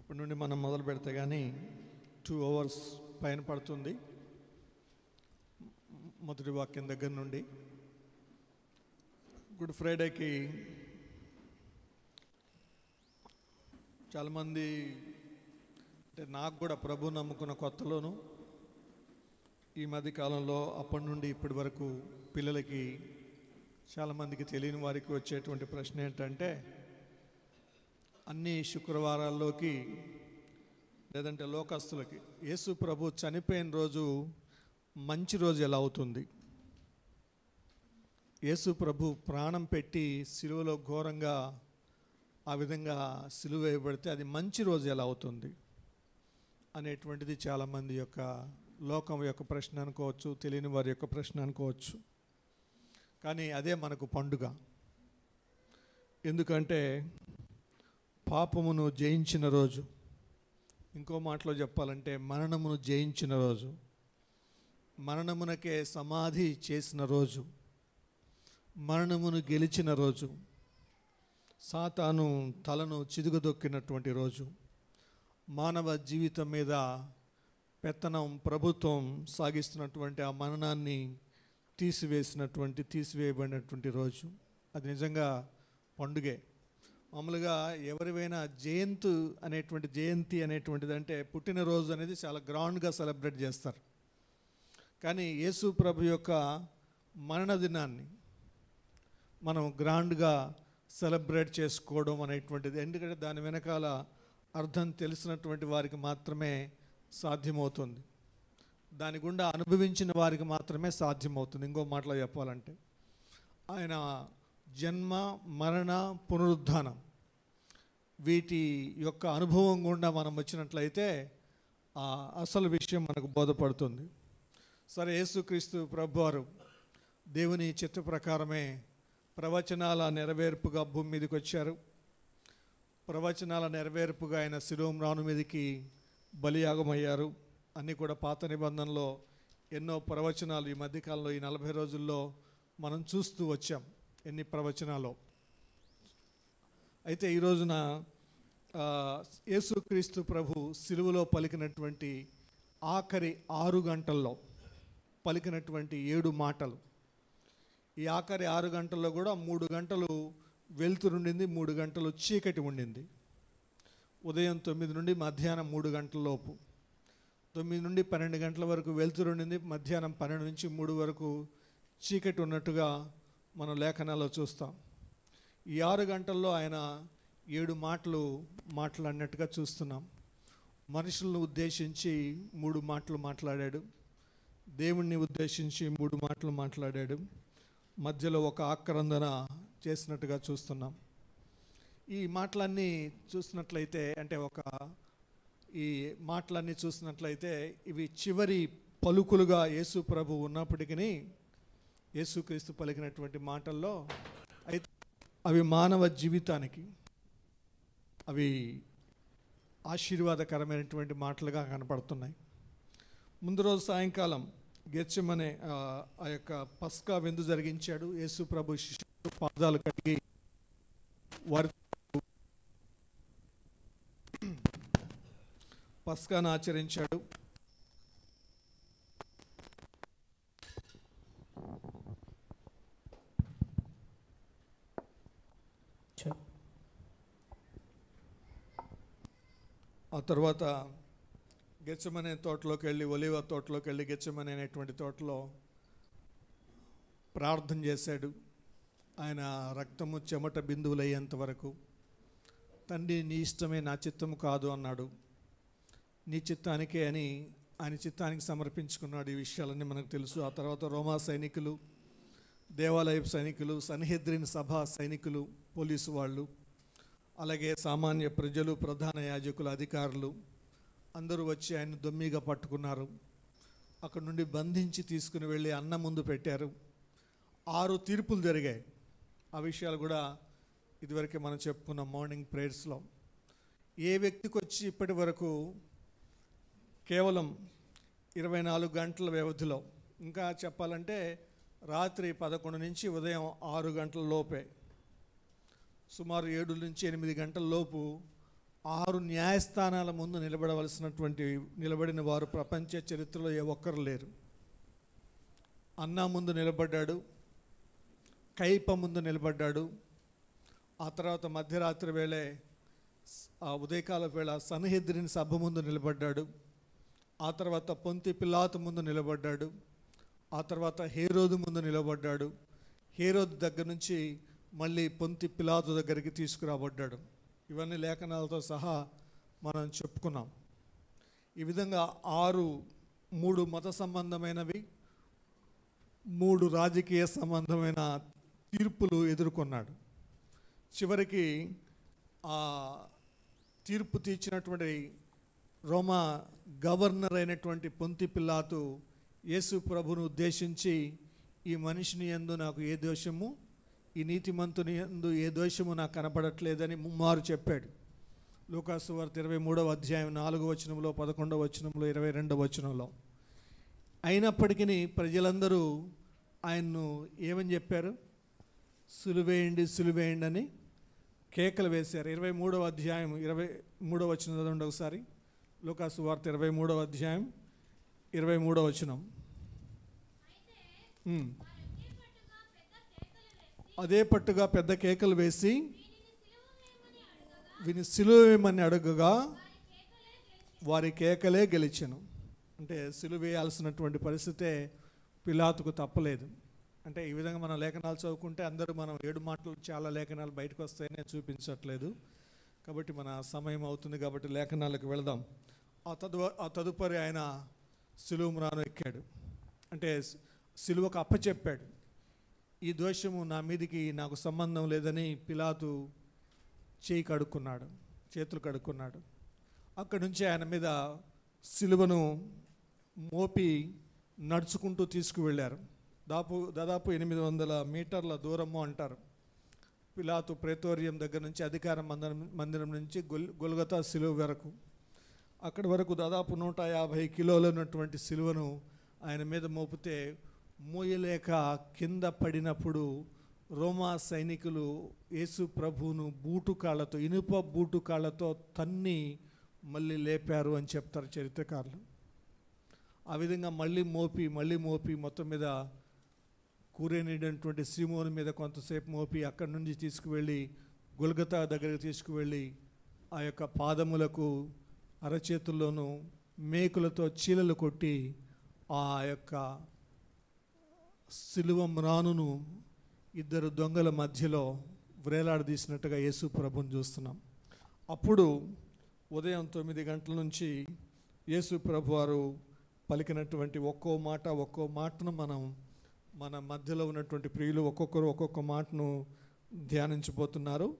ఇప్పటి నుండి మనం మొదలు పెడితే కానీ టూ అవర్స్ పైన పడుతుంది మొదటి వాక్యం దగ్గర నుండి గుడ్ ఫ్రైడేకి చాలామంది అంటే నాకు కూడా ప్రభు నమ్ముకున్న కొత్తలోను ఈ మధ్య కాలంలో అప్పటి నుండి ఇప్పటి వరకు పిల్లలకి చాలామందికి తెలియని వారికి వచ్చేటువంటి ప్రశ్న ఏంటంటే అన్ని శుక్రవారాల్లోకి లేదంటే లోకస్తులకి యేసు ప్రభు చనిపోయిన రోజు మంచి రోజు ఎలా అవుతుంది యేసు ప్రభు ప్రాణం పెట్టి సిలువలో ఘోరంగా ఆ విధంగా సిలువ వేయబడితే అది మంచి రోజు ఎలా అవుతుంది అనేటువంటిది చాలామంది యొక్క లోకం యొక్క ప్రశ్న అనుకోవచ్చు తెలియని వారి యొక్క ప్రశ్న అనుకోవచ్చు కానీ అదే మనకు పండుగ ఎందుకంటే పాపమును జయించిన రోజు ఇంకో మాటలో చెప్పాలంటే మరణమును జయించిన రోజు మరణమునకే సమాధి చేసిన రోజు మరణమును గెలిచిన రోజు సాతాను తలను చిదుగదొక్కినటువంటి రోజు మానవ జీవితం మీద పెత్తనం ప్రభుత్వం సాగిస్తున్నటువంటి ఆ మరణాన్ని తీసివేసినటువంటి తీసివేయబడినటువంటి రోజు అది నిజంగా పండుగే మామూలుగా ఎవరివైనా జయంతు అనేటువంటి జయంతి అనేటువంటిది అంటే పుట్టినరోజు అనేది చాలా గ్రాండ్గా సెలబ్రేట్ చేస్తారు కానీ యేసు ప్రభు యొక్క మరణ దినాన్ని మనం గ్రాండ్గా సెలబ్రేట్ చేసుకోవడం అనేటువంటిది ఎందుకంటే దాని వెనకాల అర్థం తెలిసినటువంటి వారికి మాత్రమే సాధ్యమవుతుంది దాని గుండా అనుభవించిన వారికి మాత్రమే సాధ్యమవుతుంది ఇంకో మాటలో చెప్పాలంటే ఆయన జన్మ మరణ పునరుద్ధానం వీటి యొక్క అనుభవం గుండా మనం వచ్చినట్లయితే ఆ అసలు విషయం మనకు బోధపడుతుంది సరే యేసుక్రీస్తు ప్రభువారు దేవుని చిత్త ప్రకారమే ప్రవచనాల నెరవేర్పుగా భూమి మీదకి వచ్చారు ప్రవచనాల నెరవేర్పుగా ఆయన శిరోం రాను మీదకి బలియాగమయ్యారు అన్నీ కూడా పాత నిబంధనలో ఎన్నో ప్రవచనాలు ఈ మధ్యకాలంలో ఈ నలభై రోజుల్లో మనం చూస్తూ వచ్చాం ఎన్ని ప్రవచనాలో అయితే ఈ రోజున యేసుక్రీస్తు ప్రభు సిలువలో పలికినటువంటి ఆఖరి ఆరు గంటల్లో పలికినటువంటి ఏడు మాటలు ఈ ఆఖరి ఆరు గంటల్లో కూడా మూడు గంటలు వెళ్తురుండింది మూడు గంటలు చీకటి ఉండింది ఉదయం తొమ్మిది నుండి మధ్యాహ్నం మూడు గంటల లోపు తొమ్మిది నుండి పన్నెండు గంటల వరకు వెళ్తురుండింది మధ్యాహ్నం పన్నెండు నుంచి మూడు వరకు చీకటి ఉన్నట్టుగా మనం లేఖనాల్లో చూస్తాం ఈ ఆరు గంటల్లో ఆయన ఏడు మాటలు మాట్లాడినట్టుగా చూస్తున్నాం మనుషులను ఉద్దేశించి మూడు మాటలు మాట్లాడాడు దేవుణ్ణి ఉద్దేశించి మూడు మాటలు మాట్లాడాడు మధ్యలో ఒక ఆక్రందన చేసినట్టుగా చూస్తున్నాం ఈ మాటలన్నీ చూసినట్లయితే అంటే ఒక ఈ మాటలన్నీ చూసినట్లయితే ఇవి చివరి పలుకులుగా యేసు ప్రభు ఉన్నప్పటికీ యేసుక్రీస్తు పలికినటువంటి మాటల్లో అయితే అవి మానవ జీవితానికి అవి ఆశీర్వాదకరమైనటువంటి మాటలుగా కనపడుతున్నాయి ముందు రోజు సాయంకాలం గెచ్చమనే ఆ యొక్క పస్కా విందు జరిగించాడు యేసు ప్రభు శిష్యుడు పాదాలు కలిగి వారి పస్కాను ఆచరించాడు ఆ తర్వాత గెచ్చమనే తోటలోకి వెళ్ళి ఒలివ తోటలోకి వెళ్ళి గెచ్చమనే అనేటువంటి తోటలో ప్రార్థన చేశాడు ఆయన రక్తము చెమట బిందువులు అయ్యేంత వరకు తండ్రి నీ ఇష్టమే నా చిత్తము కాదు అన్నాడు నీ చిత్తానికే అని ఆయన చిత్తానికి సమర్పించుకున్నాడు ఈ విషయాలన్నీ మనకు తెలుసు ఆ తర్వాత రోమా సైనికులు దేవాలయ సైనికులు సన్హెద్రిన్ సభ సైనికులు పోలీసు వాళ్ళు అలాగే సామాన్య ప్రజలు ప్రధాన యాజకులు అధికారులు అందరూ వచ్చి ఆయన దొమ్మిగా పట్టుకున్నారు అక్కడ నుండి బంధించి తీసుకుని వెళ్ళి అన్న ముందు పెట్టారు ఆరు తీర్పులు జరిగాయి ఆ విషయాలు కూడా ఇదివరకే మనం చెప్పుకున్న మార్నింగ్ ప్రేయర్స్లో ఏ వ్యక్తికి వచ్చి ఇప్పటి వరకు కేవలం ఇరవై నాలుగు గంటల వ్యవధిలో ఇంకా చెప్పాలంటే రాత్రి పదకొండు నుంచి ఉదయం ఆరు గంటల లోపే సుమారు ఏడు నుంచి ఎనిమిది గంటల లోపు ఆరు న్యాయస్థానాల ముందు నిలబడవలసినటువంటి నిలబడిన వారు ప్రపంచ చరిత్రలో ఏ ఒక్కరు లేరు అన్నా ముందు నిలబడ్డాడు కైప ముందు నిలబడ్డాడు ఆ తర్వాత మధ్యరాత్రి వేళే ఆ ఉదయకాల వేళ సన్హెద్రిని సభ ముందు నిలబడ్డాడు ఆ తర్వాత పొంతి పిల్లాతు ముందు నిలబడ్డాడు ఆ తర్వాత హేరోదు ముందు నిలబడ్డాడు హేరోదు దగ్గర నుంచి మళ్ళీ పొంతి పిలాతు దగ్గరికి తీసుకురాబడ్డాడు ఇవన్నీ లేఖనాలతో సహా మనం చెప్పుకున్నాం ఈ విధంగా ఆరు మూడు మత సంబంధమైనవి మూడు రాజకీయ సంబంధమైన తీర్పులు ఎదుర్కొన్నాడు చివరికి ఆ తీర్పు తీర్చినటువంటి రోమా గవర్నర్ అయినటువంటి పొంతి పిల్లాతు యేసు ప్రభును ఉద్దేశించి ఈ మనిషిని ఎందు నాకు ఏ దోషము ఈ నీతిమంతుని ఎందు ఏ దోషము నాకు కనపడట్లేదని ముమ్మారు చెప్పాడు లూకాసు వార్త ఇరవై మూడవ అధ్యాయం నాలుగు వచనంలో పదకొండవ వచనంలో ఇరవై రెండవ వచనంలో అయినప్పటికీ ప్రజలందరూ ఆయన్ను ఏమని చెప్పారు సులువేయండి సులువేయండి అని కేకలు వేశారు ఇరవై మూడవ అధ్యాయం ఇరవై మూడవ వచనం చదవండి ఒకసారి లూకాసు వార్త ఇరవై మూడవ అధ్యాయం ఇరవై మూడవ వచనం అదే పట్టుగా పెద్ద కేకలు వేసి విని సిలువేమని అడుగుగా వారి కేకలే గెలిచను అంటే సిలువేయాల్సినటువంటి పరిస్థితే పిలాతుకు తప్పలేదు అంటే ఈ విధంగా మనం లేఖనాలు చదువుకుంటే అందరూ మనం ఏడు మాటలు చాలా లేఖనాలు బయటకు వస్తాయనే చూపించట్లేదు కాబట్టి మన సమయం అవుతుంది కాబట్టి లేఖనాలకు వెళదాం ఆ తదు ఆ తదుపరి ఆయన సిలువుమ్రాను ఎక్కాడు అంటే సిలువకు అప్పచెప్పాడు ఈ దోషము నా మీదికి నాకు సంబంధం లేదని పిలాతు చేయి కడుక్కున్నాడు చేతులు కడుక్కున్నాడు అక్కడి నుంచి ఆయన మీద సిలువను మోపి నడుచుకుంటూ తీసుకువెళ్ళారు దాపు దాదాపు ఎనిమిది వందల మీటర్ల దూరము అంటారు పిలాతు ప్రేతోరియం దగ్గర నుంచి అధికార మందిరం మందిరం నుంచి గొల్ గొల్గతా సిలువ వరకు అక్కడి వరకు దాదాపు నూట యాభై కిలోలు ఉన్నటువంటి సిలువను ఆయన మీద మోపితే మోయలేక కింద పడినప్పుడు రోమా సైనికులు యేసు ప్రభువును బూటుకాళ్లతో ఇనుప బూటుకాళ్లతో తన్ని మళ్ళీ లేపారు అని చెప్తారు చరిత్రకారులు ఆ విధంగా మళ్ళీ మోపి మళ్ళీ మోపి మొత్తం మీద కూరేనిటువంటి శ్రీమోని మీద కొంతసేపు మోపి అక్కడి నుంచి తీసుకువెళ్ళి గుల్గతా దగ్గరికి తీసుకువెళ్ళి ఆ యొక్క పాదములకు అరచేతుల్లోనూ మేకులతో చీలలు కొట్టి ఆ యొక్క సిలువ మ్రానును ఇద్దరు దొంగల మధ్యలో వ్రేలాడదీసినట్టుగా యేసు ప్రభుని చూస్తున్నాం అప్పుడు ఉదయం తొమ్మిది గంటల నుంచి యేసు ప్రభు వారు పలికినటువంటి ఒక్కో మాట ఒక్కో మాటను మనం మన మధ్యలో ఉన్నటువంటి ప్రియులు ఒక్కొక్కరు ఒక్కొక్క మాటను ధ్యానించబోతున్నారు